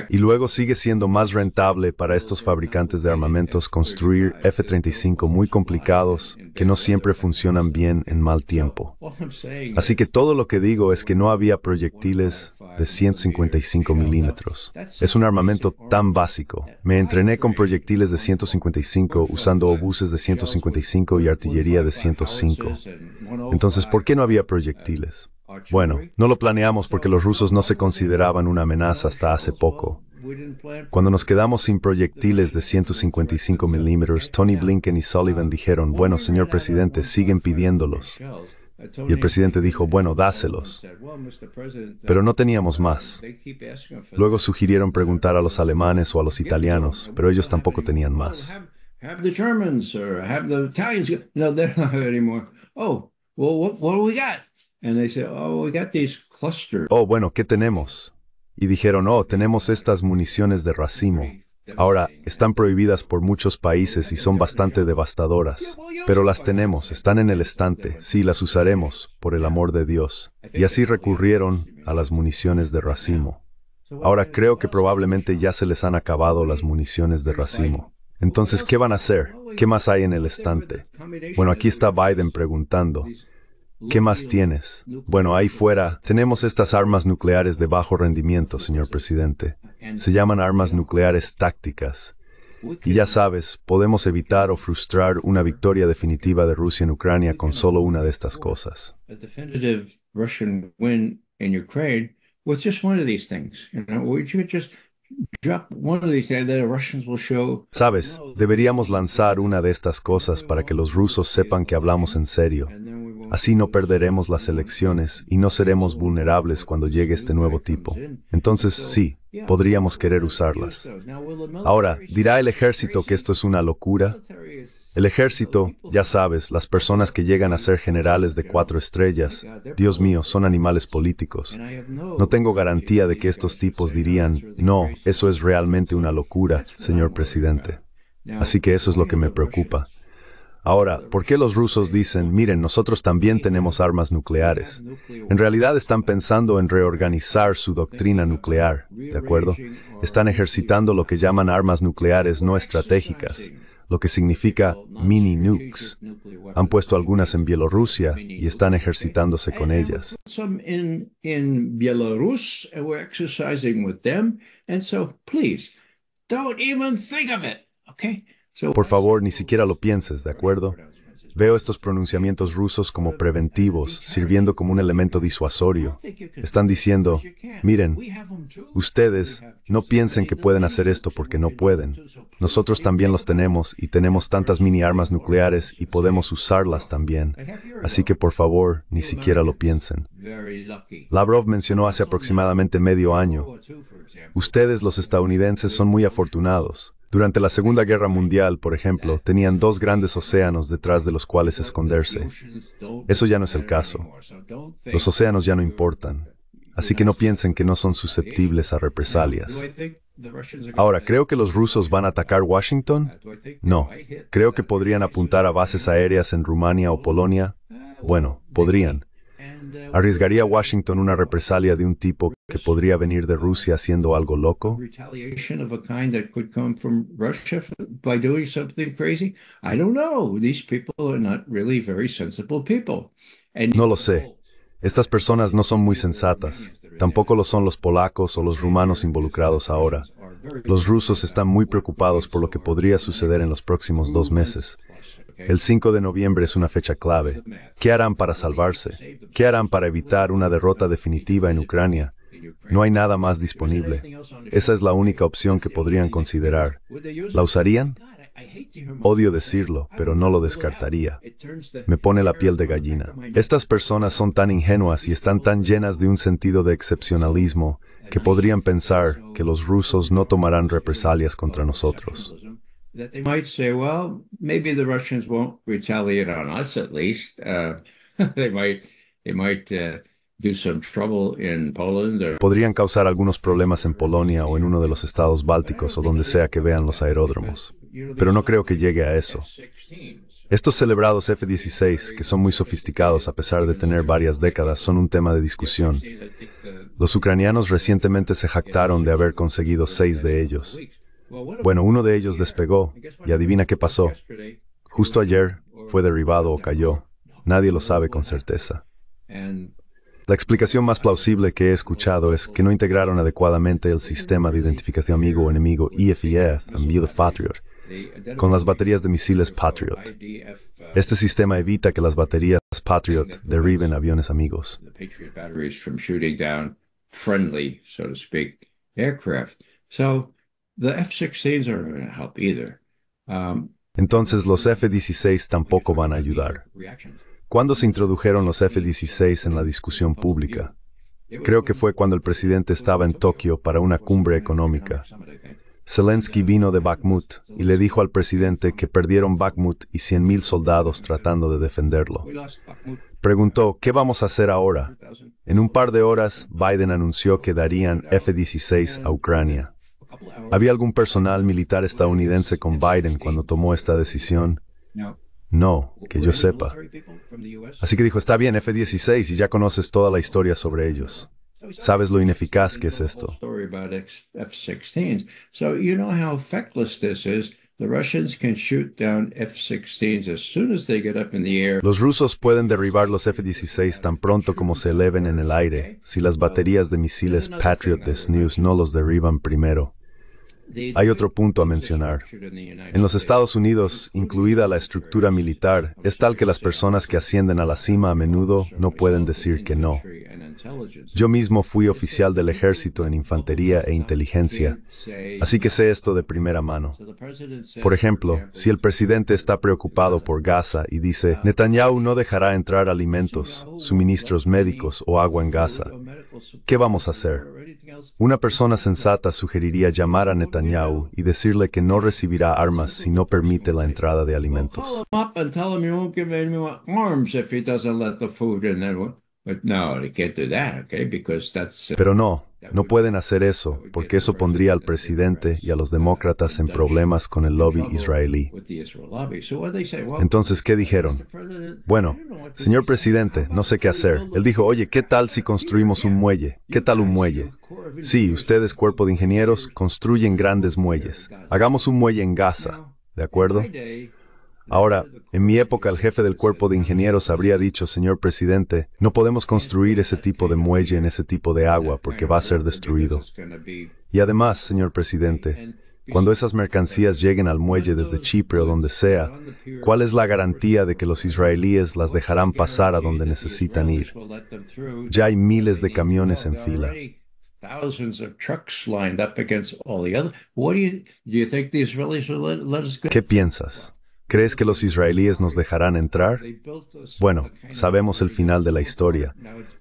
y luego sigue siendo más rentable para estos fabricantes de armamentos construir F-35 muy complicados que no siempre funcionan bien en mal tiempo. Así que todo lo que digo es que no había proyectiles de 155 milímetros. Es un armamento tan básico. Me entrené con proyectiles de 155 usando obuses de 155 y artillería de 105. Entonces, ¿por qué no había proyectiles? Bueno, no lo planeamos porque los rusos no se consideraban una amenaza hasta hace poco. Cuando nos quedamos sin proyectiles de 155 milímetros, Tony Blinken y Sullivan dijeron, bueno, señor presidente, siguen pidiéndolos. Y el presidente dijo, bueno, dáselos. Pero no teníamos más. Luego sugirieron preguntar a los alemanes o a los italianos, pero ellos tampoco tenían más. Oh, well, what do we got? oh, Oh, bueno, ¿qué tenemos? Y dijeron, oh, tenemos estas municiones de racimo. Ahora, están prohibidas por muchos países y son bastante devastadoras. Pero las tenemos, están en el estante, sí, las usaremos, por el amor de Dios. Y así recurrieron a las municiones de racimo. Ahora creo que probablemente ya se les han acabado las municiones de racimo. Entonces, ¿qué van a hacer? ¿Qué más hay en el estante? Bueno, aquí está Biden preguntando. ¿Qué más tienes? Bueno, ahí fuera tenemos estas armas nucleares de bajo rendimiento, señor presidente. Se llaman armas nucleares tácticas. Y ya sabes, podemos evitar o frustrar una victoria definitiva de Rusia en Ucrania con solo una de estas cosas. Sabes, deberíamos lanzar una de estas cosas para que los rusos sepan que hablamos en serio Así no perderemos las elecciones y no seremos vulnerables cuando llegue este nuevo tipo. Entonces sí, podríamos querer usarlas. Ahora, dirá el ejército que esto es una locura. El ejército, ya sabes, las personas que llegan a ser generales de cuatro estrellas, Dios mío, son animales políticos. No tengo garantía de que estos tipos dirían, no, eso es realmente una locura, señor presidente. Así que eso es lo que me preocupa. Ahora, ¿por qué los rusos dicen, miren, nosotros también tenemos armas nucleares? En realidad están pensando en reorganizar su doctrina nuclear, ¿de acuerdo? Están ejercitando lo que llaman armas nucleares no estratégicas, lo que significa mini nukes. Han puesto algunas en Bielorrusia y están ejercitándose con ellas. Por favor, ni siquiera lo pienses, ¿de acuerdo? Veo estos pronunciamientos rusos como preventivos, sirviendo como un elemento disuasorio. Están diciendo, miren, ustedes no piensen que pueden hacer esto porque no pueden. Nosotros también los tenemos y tenemos tantas mini armas nucleares y podemos usarlas también. Así que por favor, ni siquiera lo piensen. Lavrov mencionó hace aproximadamente medio año, ustedes los estadounidenses son muy afortunados. Durante la Segunda Guerra Mundial, por ejemplo, tenían dos grandes océanos detrás de los cuales esconderse. Eso ya no es el caso. Los océanos ya no importan. Así que no piensen que no son susceptibles a represalias. Ahora, ¿creo que los rusos van a atacar Washington? No. ¿Creo que podrían apuntar a bases aéreas en Rumania o Polonia? Bueno, podrían. ¿Arriesgaría Washington una represalia de un tipo que podría venir de Rusia haciendo algo loco? No lo sé. Estas personas no son muy sensatas. Tampoco lo son los polacos o los rumanos involucrados ahora. Los rusos están muy preocupados por lo que podría suceder en los próximos dos meses. El 5 de noviembre es una fecha clave. ¿Qué harán para salvarse? ¿Qué harán para evitar una derrota definitiva en Ucrania? No hay nada más disponible. Esa es la única opción que podrían considerar. ¿La usarían? Odio decirlo, pero no lo descartaría. Me pone la piel de gallina. Estas personas son tan ingenuas y están tan llenas de un sentido de excepcionalismo que podrían pensar que los rusos no tomarán represalias contra nosotros. Podrían causar algunos problemas en Polonia o en uno de los estados bálticos o donde sea que vean los aeródromos, pero no creo que llegue a eso. Estos celebrados F-16, que son muy sofisticados a pesar de tener varias décadas, son un tema de discusión. Los ucranianos recientemente se jactaron de haber conseguido seis de ellos. Bueno, uno de ellos despegó, y adivina qué pasó. Justo ayer fue derribado o cayó. Nadie lo sabe con certeza. La explicación más plausible que he escuchado es que no integraron adecuadamente el sistema de identificación amigo o enemigo EFIF, envío Patriot, con las baterías de misiles Patriot. Este sistema evita que las baterías Patriot derriben aviones amigos. Entonces los F-16 tampoco van a ayudar. ¿Cuándo se introdujeron los F-16 en la discusión pública? Creo que fue cuando el presidente estaba en Tokio para una cumbre económica. Zelensky vino de Bakhmut y le dijo al presidente que perdieron Bakhmut y 100.000 soldados tratando de defenderlo. Preguntó, ¿qué vamos a hacer ahora? En un par de horas, Biden anunció que darían F-16 a Ucrania. ¿Había algún personal militar estadounidense con Biden cuando tomó esta decisión? No, que yo sepa. Así que dijo, está bien, F-16, y ya conoces toda la historia sobre ellos. Sabes lo ineficaz que es esto. Los rusos pueden derribar los F-16 tan pronto como se eleven en el aire, si las baterías de misiles Patriot de no los derriban primero. Hay otro punto a mencionar. En los Estados Unidos, incluida la estructura militar, es tal que las personas que ascienden a la cima a menudo no pueden decir que no. Yo mismo fui oficial del ejército en infantería e inteligencia, así que sé esto de primera mano. Por ejemplo, si el presidente está preocupado por Gaza y dice, Netanyahu no dejará entrar alimentos, suministros médicos o agua en Gaza, ¿qué vamos a hacer? Una persona sensata sugeriría llamar a Netanyahu y decirle que no recibirá armas si no permite la entrada de alimentos. Pero no, no pueden hacer eso, porque eso pondría al presidente y a los demócratas en problemas con el lobby israelí. Entonces, ¿qué dijeron? Bueno, señor presidente, no sé qué hacer. Él dijo, oye, ¿qué tal si construimos un muelle? ¿Qué tal un muelle? Sí, ustedes, cuerpo de ingenieros, construyen grandes muelles. Hagamos un muelle en Gaza, ¿de acuerdo? Ahora, en mi época el jefe del cuerpo de ingenieros habría dicho, señor presidente, no podemos construir ese tipo de muelle en ese tipo de agua porque va a ser destruido. Y además, señor presidente, cuando esas mercancías lleguen al muelle desde Chipre o donde sea, ¿cuál es la garantía de que los israelíes las dejarán pasar a donde necesitan ir? Ya hay miles de camiones en fila. ¿Qué piensas? ¿Crees que los israelíes nos dejarán entrar? Bueno, sabemos el final de la historia.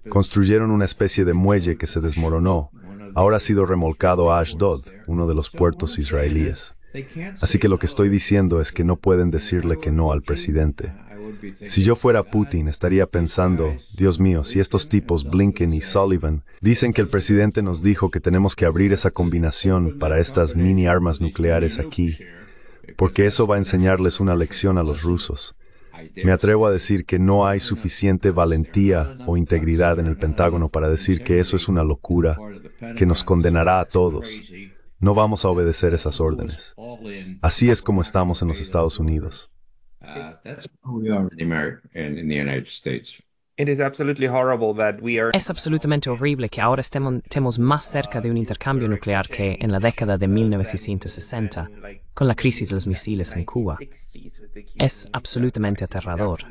Construyeron una especie de muelle que se desmoronó. Ahora ha sido remolcado a Ashdod, uno de los puertos israelíes. Así que lo que estoy diciendo es que no pueden decirle que no al presidente. Si yo fuera Putin, estaría pensando, Dios mío, si estos tipos, Blinken y Sullivan, dicen que el presidente nos dijo que tenemos que abrir esa combinación para estas mini armas nucleares aquí, porque eso va a enseñarles una lección a los rusos. Me atrevo a decir que no hay suficiente valentía o integridad en el Pentágono para decir que eso es una locura, que nos condenará a todos. No vamos a obedecer esas órdenes. Así es como estamos en los Estados Unidos. Es absolutamente horrible que ahora estemos más cerca de un intercambio nuclear que en la década de 1960, con la crisis de los misiles en Cuba. Es absolutamente aterrador.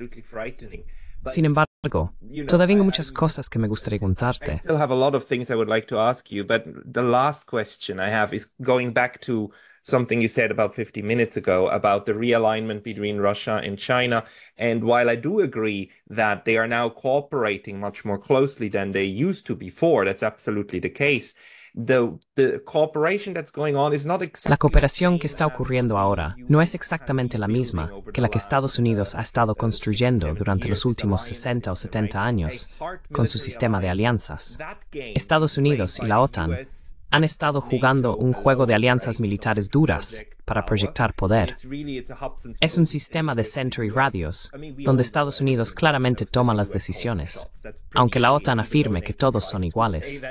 Sin embargo, todavía tengo muchas cosas que me gustaría preguntarte something you said about 50 minutes ago about the realignment between Russia and China. And while I do agree that they are now cooperating much more closely than they used to before, that's absolutely the case. The, the cooperation that's going on is not exactly la cooperación que está ocurriendo ahora no es exactamente la misma que la que Estados Unidos ha estado construyendo durante los últimos 60 o 70 años con su sistema de alianzas. Estados Unidos y la OTAN han estado jugando un juego de alianzas militares duras para proyectar poder. Es un sistema de Century Radios, donde Estados Unidos claramente toma las decisiones, aunque la OTAN afirme que todos son iguales.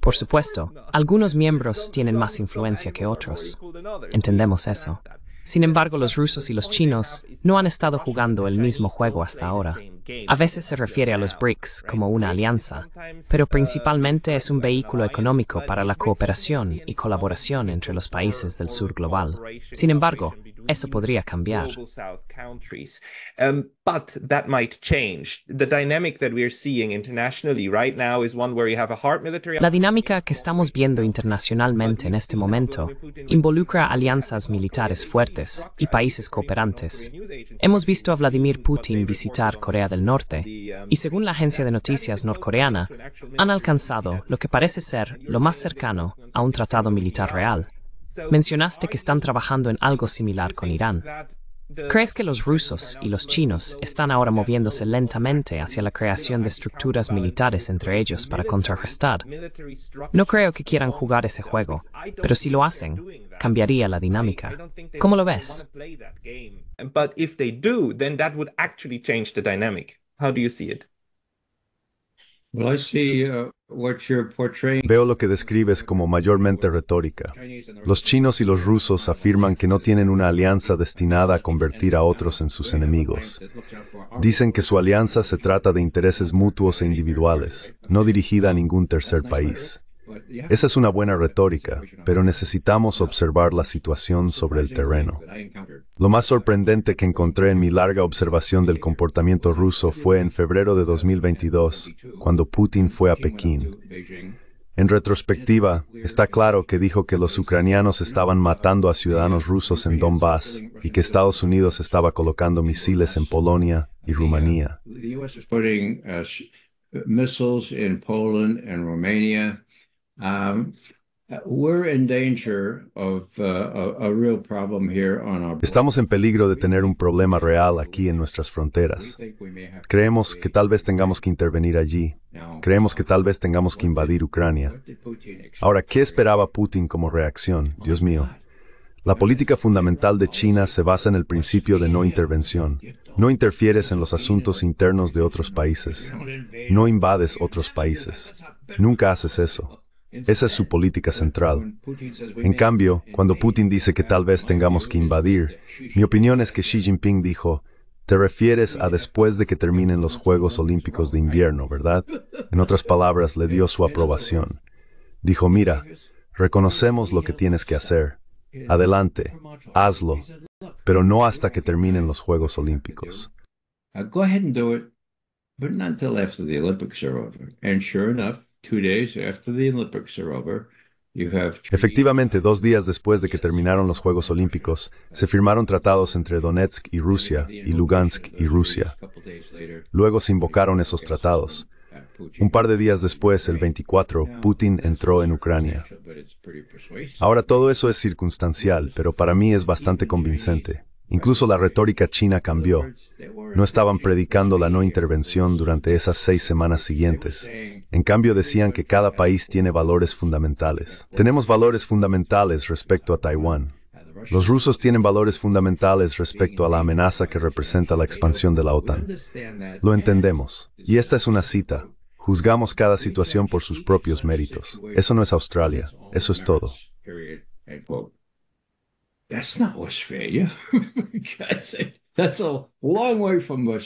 Por supuesto, algunos miembros tienen más influencia que otros. Entendemos eso. Sin embargo, los rusos y los chinos no han estado jugando el mismo juego hasta ahora. A veces se refiere a los BRICS como una alianza, pero principalmente es un vehículo económico para la cooperación y colaboración entre los países del sur global. Sin embargo, eso podría cambiar. La dinámica que estamos viendo internacionalmente en este momento involucra alianzas militares fuertes y países cooperantes. Hemos visto a Vladimir Putin visitar Corea del Norte y según la agencia de noticias norcoreana, han alcanzado lo que parece ser lo más cercano a un tratado militar real. Mencionaste que están trabajando en algo similar con Irán. ¿Crees que los rusos y los chinos están ahora moviéndose lentamente hacia la creación de estructuras militares entre ellos para contrarrestar? No creo que quieran jugar ese juego, pero si lo hacen, cambiaría la dinámica. ¿Cómo lo ves? Uh, Veo lo que describes como mayormente retórica. Los chinos y los rusos afirman que no tienen una alianza destinada a convertir a otros en sus enemigos. Dicen que su alianza se trata de intereses mutuos e individuales, no dirigida a ningún tercer país. Esa es una buena retórica, pero necesitamos observar la situación sobre el terreno. Lo más sorprendente que encontré en mi larga observación del comportamiento ruso fue en febrero de 2022, cuando Putin fue a Pekín. En retrospectiva, está claro que dijo que los ucranianos estaban matando a ciudadanos rusos en Donbass y que Estados Unidos estaba colocando misiles en Polonia y Rumanía. Estamos en peligro de tener un problema real aquí en nuestras fronteras. Creemos que tal vez tengamos que intervenir allí. Creemos que tal uh, vez tengamos que invadir Ucrania. Ahora, ¿qué esperaba Putin como reacción? Dios mío. La política fundamental de China se basa en el principio de no intervención. No interfieres en los asuntos internos de otros países. No invades otros países. Nunca haces eso. Esa es su política central. En cambio, cuando Putin dice que tal vez tengamos que invadir, mi opinión es que Xi Jinping dijo, te refieres a después de que terminen los Juegos Olímpicos de invierno, ¿verdad? En otras palabras, le dio su aprobación. Dijo, mira, reconocemos lo que tienes que hacer. Adelante, hazlo, pero no hasta que terminen los Juegos Olímpicos. Uh, go ahead and do it, but until after the Olympics are over. And sure enough, Efectivamente, dos días después de que terminaron los Juegos Olímpicos, se firmaron tratados entre Donetsk y Rusia y Lugansk y Rusia. Luego se invocaron esos tratados. Un par de días después, el 24, Putin entró en Ucrania. Ahora todo eso es circunstancial, pero para mí es bastante convincente. Incluso la retórica china cambió. No estaban predicando la no intervención durante esas seis semanas siguientes. En cambio decían que cada país tiene valores fundamentales. Tenemos valores fundamentales respecto a Taiwán. Los rusos tienen valores fundamentales respecto a la amenaza que representa la expansión de la OTAN. Lo entendemos. Y esta es una cita. Juzgamos cada situación por sus propios méritos. Eso no es Australia. Eso es todo. that's a long way from Eso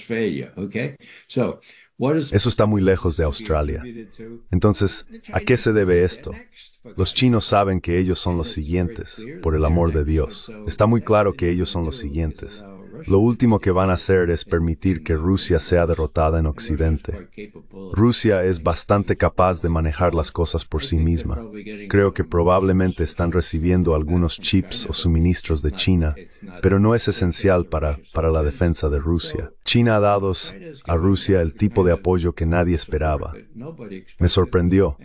está muy lejos de Australia. Entonces, ¿a qué se debe esto? Los chinos saben que ellos son los siguientes, por el amor de Dios. Está muy claro que ellos son los siguientes. Lo último que van a hacer es permitir que Rusia sea derrotada en Occidente. Rusia es bastante capaz de manejar las cosas por sí misma. Creo que probablemente están recibiendo algunos chips o suministros de China, pero no es esencial para, la defensa de Rusia. China ha dado a Rusia el tipo de apoyo que nadie esperaba. Me sorprendió.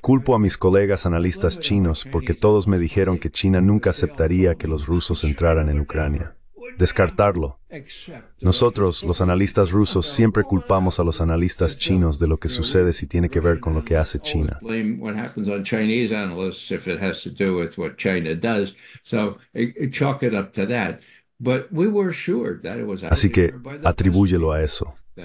Culpo a mis colegas analistas chinos porque todos me dijeron que China nunca aceptaría que los rusos entraran en Ucrania descartarlo. Nosotros, los analistas rusos, siempre culpamos a los analistas chinos de lo que sucede si tiene que ver con lo que hace China. Así que atribúyelo a eso. Uh,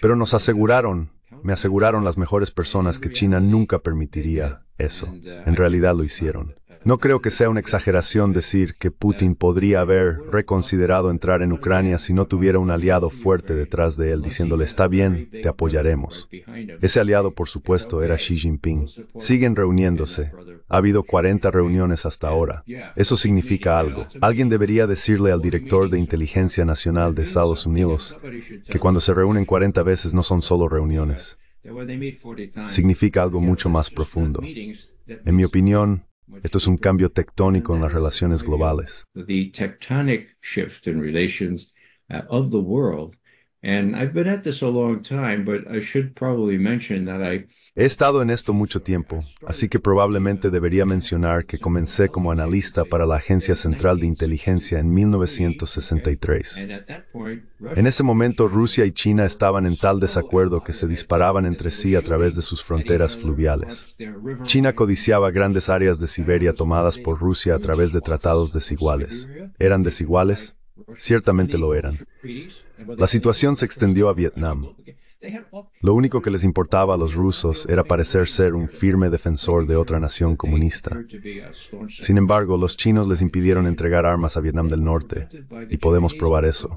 Pero nos aseguraron, me aseguraron las mejores personas que China nunca permitiría eso. Uh, en realidad lo hicieron. No creo que sea una exageración decir que Putin podría haber reconsiderado entrar en Ucrania si no tuviera un aliado fuerte detrás de él diciéndole está bien, te apoyaremos. Ese aliado, por supuesto, era Xi Jinping. Siguen reuniéndose. Ha habido 40 reuniones hasta ahora. Eso significa algo. Alguien debería decirle al director de Inteligencia Nacional de Estados Unidos que cuando se reúnen 40 veces no son solo reuniones. Significa algo mucho más profundo. En mi opinión, esto es un cambio tectónico en las relaciones globales. Uh, of the world He estado en esto mucho tiempo, así que probablemente debería mencionar que comencé como analista para la Agencia Central de Inteligencia en 1963. En ese momento Rusia y China estaban en tal desacuerdo que se disparaban entre sí a través de sus fronteras fluviales. China codiciaba grandes áreas de Siberia tomadas por Rusia a través de tratados desiguales. ¿Eran desiguales? Ciertamente lo eran. La situación se extendió a Vietnam. Lo único que les importaba a los rusos era parecer ser un firme defensor de otra nación comunista. Sin embargo, los chinos les impidieron entregar armas a Vietnam del Norte, y podemos probar eso.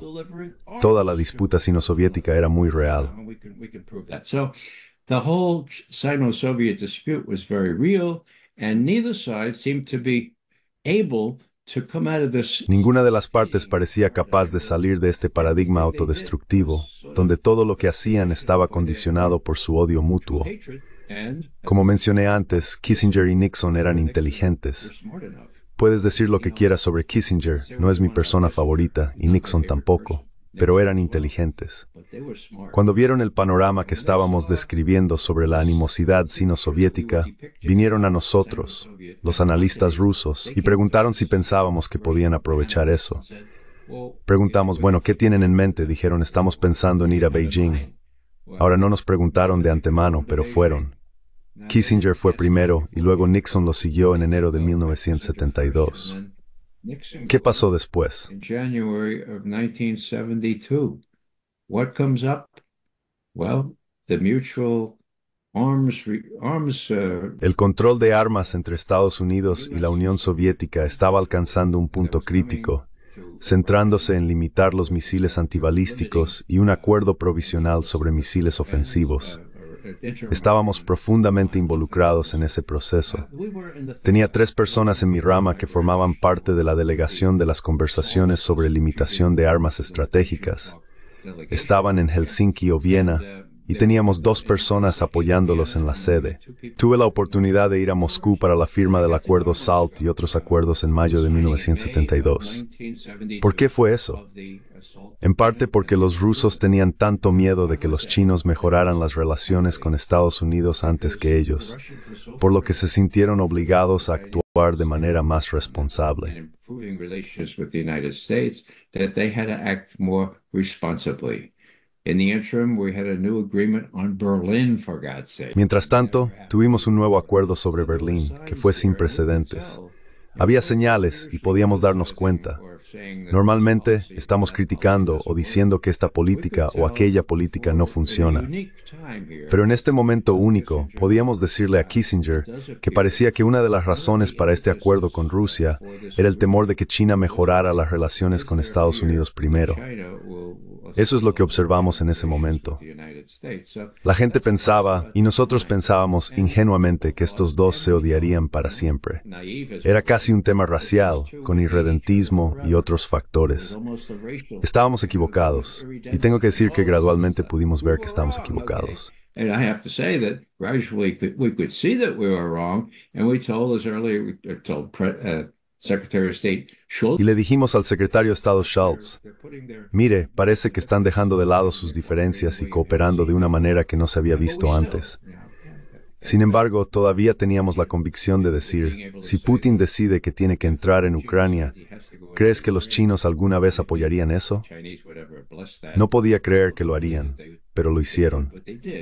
Toda la disputa sino-soviética era muy real. The whole Sino-Soviet dispute was very real, and neither side seemed to be able Ninguna de las partes parecía capaz de salir de este paradigma autodestructivo, donde todo lo que hacían estaba condicionado por su odio mutuo. Como mencioné antes, Kissinger y Nixon eran inteligentes. Puedes decir lo que quieras sobre Kissinger, no es mi persona favorita, y Nixon tampoco pero eran inteligentes. Cuando vieron el panorama que estábamos describiendo sobre la animosidad sino-soviética, vinieron a nosotros, los analistas rusos, y preguntaron si pensábamos que podían aprovechar eso. Preguntamos, bueno, ¿qué tienen en mente? Dijeron, estamos pensando en ir a Beijing. Ahora no nos preguntaron de antemano, pero fueron. Kissinger fue primero y luego Nixon lo siguió en enero de 1972. ¿Qué pasó después? El control de armas entre Estados Unidos y la Unión Soviética estaba alcanzando un punto crítico, centrándose en limitar los misiles antibalísticos y un acuerdo provisional sobre misiles ofensivos. Estábamos profundamente involucrados en ese proceso. Tenía tres personas en mi rama que formaban parte de la delegación de las conversaciones sobre limitación de armas estratégicas. Estaban en Helsinki o Viena y teníamos dos personas apoyándolos en la sede. Tuve la oportunidad de ir a Moscú para la firma del acuerdo SALT y otros acuerdos en mayo de 1972. ¿Por qué fue eso? En parte porque los rusos tenían tanto miedo de que los chinos mejoraran las relaciones con Estados Unidos antes que ellos, por lo que se sintieron obligados a actuar de manera más responsable. Mientras tanto, tuvimos un nuevo acuerdo sobre Berlín, que fue sin precedentes. Había señales y podíamos darnos cuenta. Normalmente estamos criticando o diciendo que esta política o aquella política no funciona. Pero en este momento único podíamos decirle a Kissinger que parecía que una de las razones para este acuerdo con Rusia era el temor de que China mejorara las relaciones con Estados Unidos primero. Eso es lo que observamos en ese momento. La gente pensaba, y nosotros pensábamos ingenuamente, que estos dos se odiarían para siempre. Era casi un tema racial, con irredentismo y otros factores. Estábamos equivocados, y tengo que decir que gradualmente pudimos ver que estábamos equivocados. And I have to say that gradually we could see that we were wrong, and we told as told uh, y le dijimos al secretario de Estado Schultz, mire, parece que están dejando de lado sus diferencias y cooperando de una manera que no se había visto antes. Sin embargo, todavía teníamos la convicción de decir, si Putin decide que tiene que entrar en Ucrania, ¿crees que los chinos alguna vez apoyarían eso? No podía creer que lo harían, pero lo hicieron.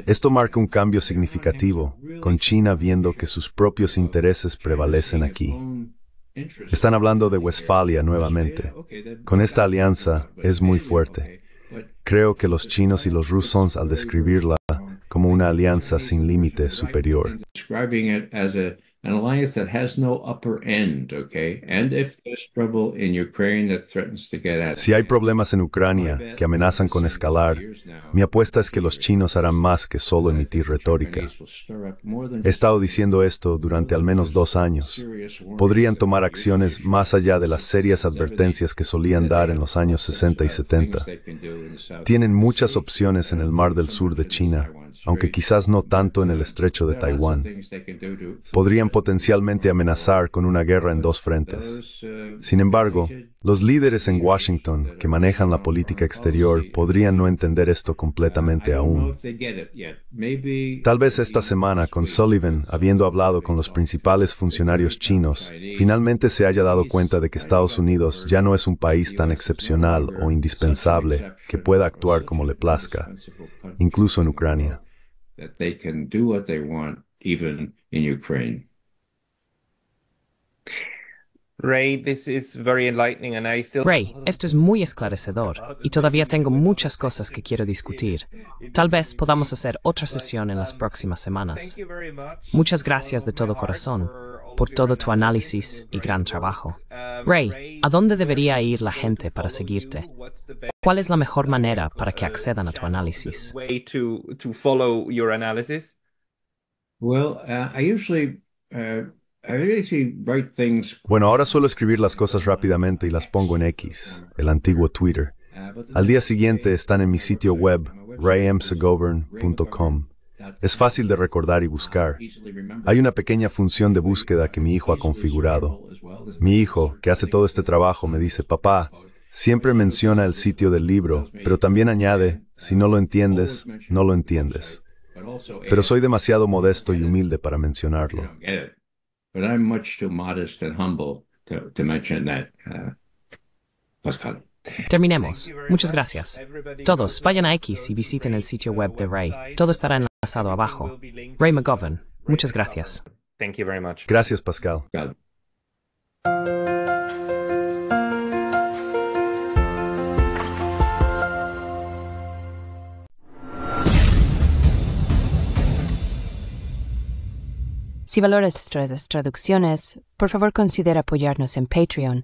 Esto marca un cambio significativo, con China viendo que sus propios intereses prevalecen aquí. Están hablando de Westfalia nuevamente. Con esta alianza es muy fuerte. Creo que los chinos y los rusos al describirla como una alianza sin límite superior. Si hay problemas en Ucrania que amenazan con escalar, mi apuesta es que los chinos harán más que solo emitir retórica. He estado diciendo esto durante al menos dos años. Podrían tomar acciones más allá de las serias advertencias que solían dar en los años 60 y 70. Tienen muchas opciones en el Mar del Sur de China aunque quizás no tanto en el estrecho de Taiwán, podrían potencialmente amenazar con una guerra en dos frentes. Uh, Sin embargo, los líderes en Washington que manejan la política exterior podrían no entender esto uh, completamente aún. Tal vez esta semana, con Sullivan habiendo hablado con los principales funcionarios chinos, finalmente se haya dado cuenta de que uh, Estados Unidos ya no es un país tan excepcional o indispensable que pueda actuar como le plazca, incluso en Ucrania that they can do what they want, even in Ray, Ray, esto es muy esclarecedor y todavía tengo muchas cosas que quiero discutir. Tal vez podamos hacer otra sesión en las próximas semanas. Muchas gracias de todo corazón por todo tu análisis y gran trabajo. Uh, Ray, ¿A dónde debería ir la gente para seguirte? ¿Cuál es la mejor manera para que accedan a tu análisis? Uh, uh, bueno, ahora suelo escribir las cosas rápidamente y las pongo en X, el antiguo Twitter. Al día siguiente están en mi sitio web, rayamsegovern.com. Es fácil de recordar y buscar. Hay una pequeña función de búsqueda que mi hijo ha configurado. Mi hijo, que hace todo este trabajo, me dice, papá, siempre menciona el sitio del libro, pero también añade, si no lo entiendes, no lo entiendes. Pero soy demasiado modesto y humilde para mencionarlo. Pascal. Terminemos. Muchas gracias. Todos, vayan a X y visiten el sitio web de Ray. Todo estará enlazado abajo. Ray McGovern, muchas gracias. Gracias, Pascal. Si valoras estas traducciones, por favor considera apoyarnos en Patreon